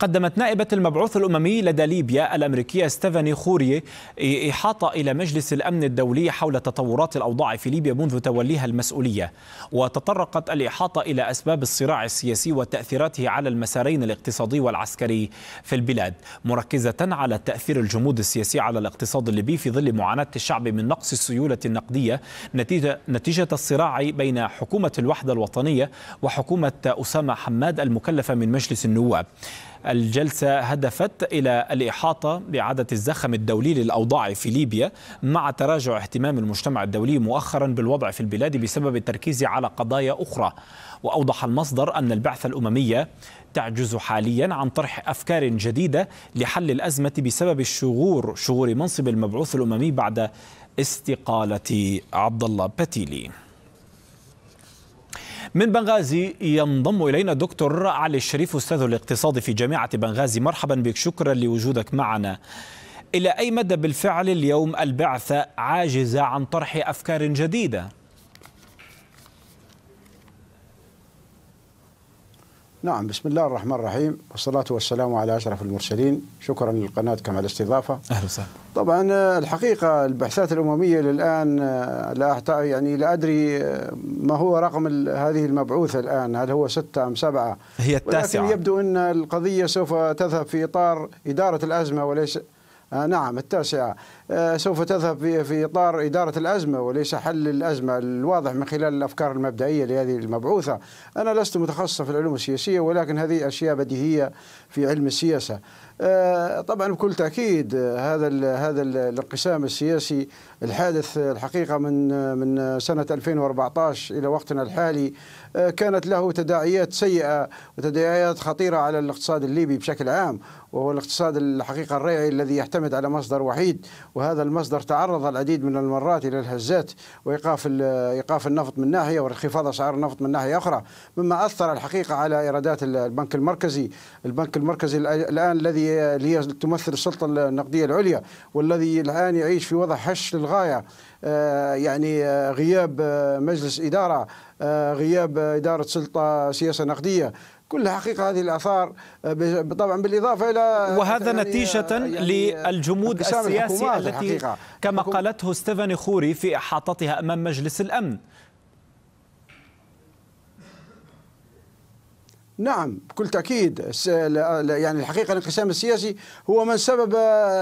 قدمت نائبة المبعوث الأممي لدى ليبيا الأمريكية ستيفاني خوري إحاطة إلى مجلس الأمن الدولي حول تطورات الأوضاع في ليبيا منذ توليها المسؤولية وتطرقت الإحاطة إلى أسباب الصراع السياسي وتأثيراته على المسارين الاقتصادي والعسكري في البلاد مركزة على تأثير الجمود السياسي على الاقتصاد الليبي في ظل معاناة الشعب من نقص السيولة النقدية نتيجة, نتيجة الصراع بين حكومة الوحدة الوطنية وحكومة أسامة حماد المكلفة من مجلس النواب الجلسة هدفت إلى الإحاطة بعادة الزخم الدولي للأوضاع في ليبيا مع تراجع اهتمام المجتمع الدولي مؤخرا بالوضع في البلاد بسبب التركيز على قضايا أخرى وأوضح المصدر أن البعثة الأممية تعجز حاليا عن طرح أفكار جديدة لحل الأزمة بسبب الشغور شغور منصب المبعوث الأممي بعد استقالة عبد الله بتيلي من بنغازي ينضم إلينا الدكتور علي الشريف أستاذ الاقتصاد في جامعة بنغازي مرحبا بك شكرا لوجودك معنا إلى أي مدى بالفعل اليوم البعثة عاجزة عن طرح أفكار جديدة؟ نعم بسم الله الرحمن الرحيم والصلاة والسلام على أشرف المرسلين شكرا للقناة كما الاستضافة أهلا وسهلا طبعا آه، الحقيقة البحثات الأممية للآن آه، لا يعني لا أدري آه، ما هو رقم هذه المبعوثة الآن هل هو ستة أم سبعة هي التاسعة ولكن يبدو أن القضية سوف تذهب في إطار إدارة الأزمة وليس آه نعم التاسعة آه، سوف تذهب في اطار اداره الازمه وليس حل الازمه الواضح من خلال الافكار المبدئيه لهذه المبعوثه. انا لست متخصصا في العلوم السياسيه ولكن هذه اشياء بديهيه في علم السياسه. آه، طبعا بكل تاكيد آه، هذا هذا الانقسام السياسي الحادث الحقيقه من من سنه 2014 الى وقتنا الحالي كانت له تداعيات سيئه وتداعيات خطيره على الاقتصاد الليبي بشكل عام وهو الاقتصاد الحقيقه الريعي الذي يعتمد على مصدر وحيد وهذا المصدر تعرض العديد من المرات إلى الهزات وإيقاف إيقاف النفط من ناحية وانخفاض أسعار النفط من ناحية أخرى مما أثر الحقيقة على إيرادات البنك المركزي البنك المركزي الآن الذي هي تمثل السلطة النقدية العليا والذي الآن يعيش في وضع هش للغاية آه، يعني آه، غياب آه، مجلس إدارة غياب إدارة سلطة سياسة نقدية كل حقيقه هذه الاثار طبعا بالاضافه الى وهذا يعني، نتيجه يعني للجمود السياسي التي كما قالته ستيفاني خوري في احاطتها امام مجلس الامن نعم بكل تأكيد يعني الحقيقة الانقسام السياسي هو من سبب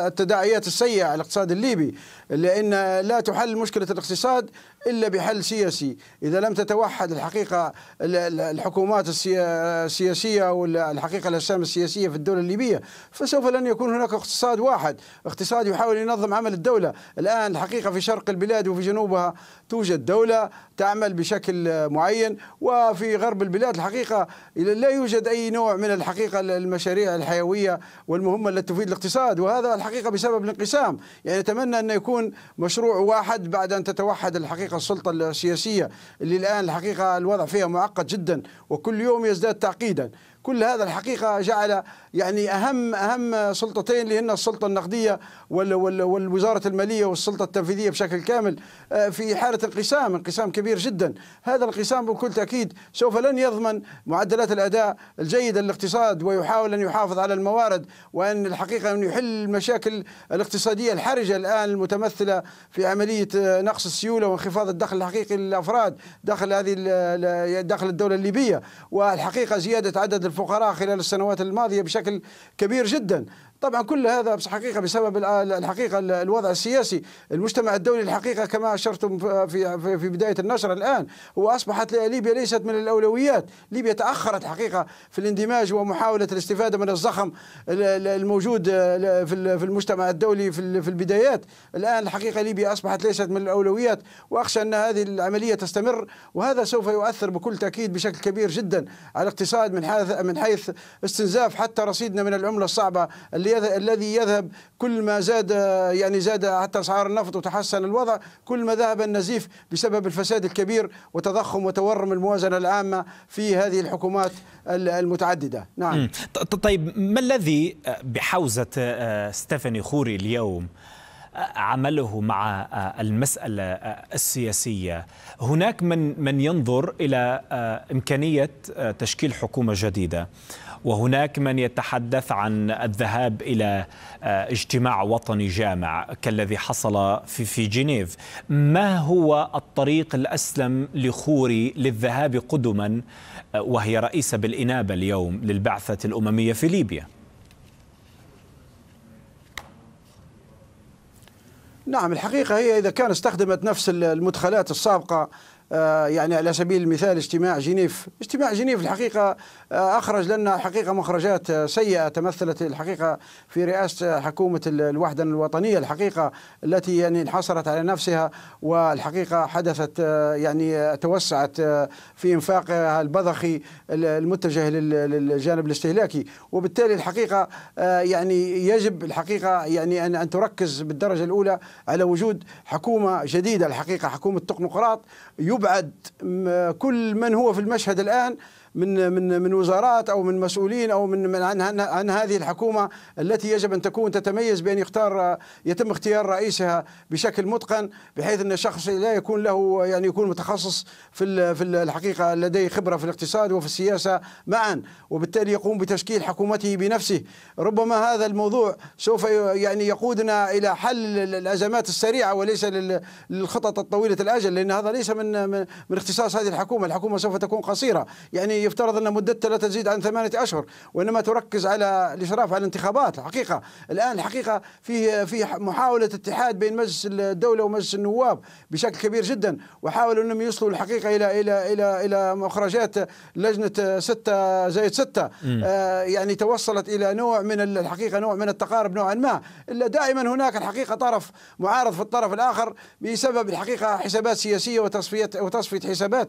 التداعيات السيئة على الاقتصاد الليبي لأن لا تحل مشكلة الاقتصاد إلا بحل سياسي إذا لم تتوحد الحقيقة الحكومات السياسية والحقيقة الأجسام السياسية في الدولة الليبية فسوف لن يكون هناك اقتصاد واحد اقتصاد يحاول ينظم عمل الدولة الآن الحقيقة في شرق البلاد وفي جنوبها توجد دولة تعمل بشكل معين وفي غرب البلاد الحقيقة إلى لا يوجد أي نوع من الحقيقة المشاريع الحيوية والمهمة التي تفيد الاقتصاد وهذا الحقيقة بسبب الانقسام يعني أتمنى أن يكون مشروع واحد بعد أن تتوحد الحقيقة السلطة السياسية اللي الآن الحقيقة الوضع فيها معقد جدا وكل يوم يزداد تعقيدا كل هذا الحقيقة جعل يعني أهم أهم سلطتين اللي هن السلطة النقدية والوزارة المالية والسلطة التنفيذية بشكل كامل آه، في حالة انقسام انقسام كبير جدا هذا الانقسام بكل تأكيد سوف لن يضمن معدلات الأداء الجيدة للاقتصاد ويحاول أن يحافظ على الموارد وأن الحقيقة أن يحل المشاكل الاقتصادية الحرجة الآن المتمثلة في عملية آه، نقص السيولة وانخفاض الدخل الحقيقي للأفراد داخل هذه داخل الدولة الليبية والحقيقة زيادة عدد الفقراء خلال السنوات الماضية بشكل كبير جدا طبعا كل هذا حقيقه بسبب الحقيقه الوضع السياسي المجتمع الدولي الحقيقه كما اشرتم في في بدايه النشر الان هو اصبحت ليبيا ليست من الاولويات ليبيا تاخرت حقيقه في الاندماج ومحاوله الاستفاده من الزخم الموجود في المجتمع الدولي في البدايات الان الحقيقه ليبيا اصبحت ليست من الاولويات واخشى ان هذه العمليه تستمر وهذا سوف يؤثر بكل تاكيد بشكل كبير جدا على الاقتصاد من حيث من حيث استنزاف حتى رصيدنا من العمله الصعبه الذي يذهب كل ما زاد يعني زاد حتى اسعار النفط وتحسن الوضع كل ما ذهب النزيف بسبب الفساد الكبير وتضخم وتورم الموازنه العامه في هذه الحكومات المتعدده نعم طيب ما الذي آه، بحوزه آه، ستيفاني خوري اليوم عمله مع آه، المسألة آه، السياسية هناك من من ينظر إلى آه، إمكانية تشكيل حكومة جديدة وهناك من يتحدث عن الذهاب الى اجتماع وطني جامع كالذي حصل في في جنيف ما هو الطريق الاسلم لخوري للذهاب قدما وهي رئيسه بالانابه اليوم للبعثه الامميه في ليبيا نعم الحقيقة هي إذا كان استخدمت نفس المدخلات السابقة آه، يعني على سبيل المثال اجتماع جنيف اجتماع جنيف الحقيقة آه، أخرج لنا حقيقة مخرجات سيئة تمثلت الحقيقة في رئاسة حكومة الوحدة الوطنية الحقيقة التي يعني انحصرت على نفسها والحقيقة حدثت آه، يعني توسعت في انفاقها البذخي المتجه للجانب الاستهلاكي وبالتالي الحقيقة يعني يجب الحقيقة يعني أن تركز بالدرجة الأولى على وجود حكومة جديدة الحقيقة حكومة تقنقراط يبعد كل من هو في المشهد الآن من من من وزارات او من مسؤولين او من, عن, عن عن هذه الحكومه التي يجب ان تكون تتميز بان يختار يتم اختيار رئيسها بشكل متقن بحيث ان الشخص لا يكون له يعني يكون متخصص في في الحقيقه لديه خبره في الاقتصاد وفي السياسه معا وبالتالي يقوم بتشكيل حكومته بنفسه ربما هذا الموضوع سوف يعني يقودنا الى حل الازمات السريعه وليس للخطط الطويله الاجل لان هذا ليس من من اختصاص هذه الحكومه الحكومه سوف تكون قصيره يعني يفترض أن مدتها لا تزيد عن ثمانية أشهر وإنما تركز على الإشراف على الانتخابات الحقيقة الآن الحقيقة في في محاولة اتحاد بين مجلس الدولة ومجلس النواب بشكل كبير جدا وحاولوا أنهم يوصلوا الحقيقة إلى إلى إلى إلى مخرجات لجنة ستة زائد ستة آه، يعني توصلت إلى نوع من الحقيقة نوع من التقارب نوعا ما إلا دائما هناك الحقيقة طرف معارض في الطرف الآخر بسبب الحقيقة حسابات سياسية وتصفية وتصفية حسابات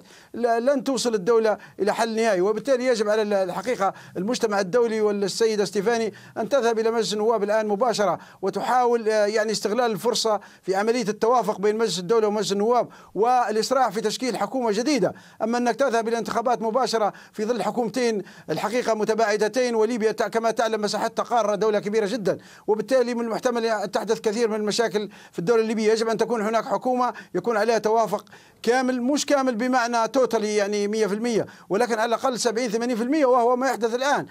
لن توصل الدولة إلى حل النهائي وبالتالي يجب على الحقيقة المجتمع الدولي والسيدة ستيفاني أن تذهب إلى مجلس النواب الآن مباشرة وتحاول آه، يعني استغلال الفرصة في عملية التوافق بين مجلس الدولة ومجلس النواب والإسراع في تشكيل حكومة جديدة أما أنك تذهب إلى انتخابات مباشرة في ظل حكومتين الحقيقة متباعدتين وليبيا كما تعلم مساحتها قارة دولة كبيرة جدا وبالتالي من المحتمل أن تحدث كثير من المشاكل في الدولة الليبية يجب أن تكون هناك حكومة يكون عليها توافق كامل مش كامل بمعنى توتالي يعني 100% ولكن على الاقل 70 80% وهو ما يحدث الان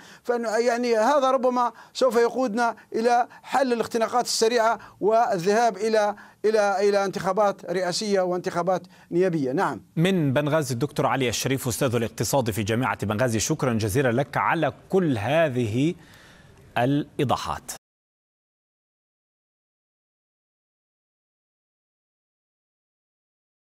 يعني هذا ربما سوف يقودنا الى حل الاختناقات السريعه والذهاب الى الى الى انتخابات رئاسيه وانتخابات نيابيه، نعم. من بنغازي الدكتور علي الشريف استاذ الاقتصاد في جامعه بنغازي، شكرا جزيلا لك على كل هذه الايضاحات.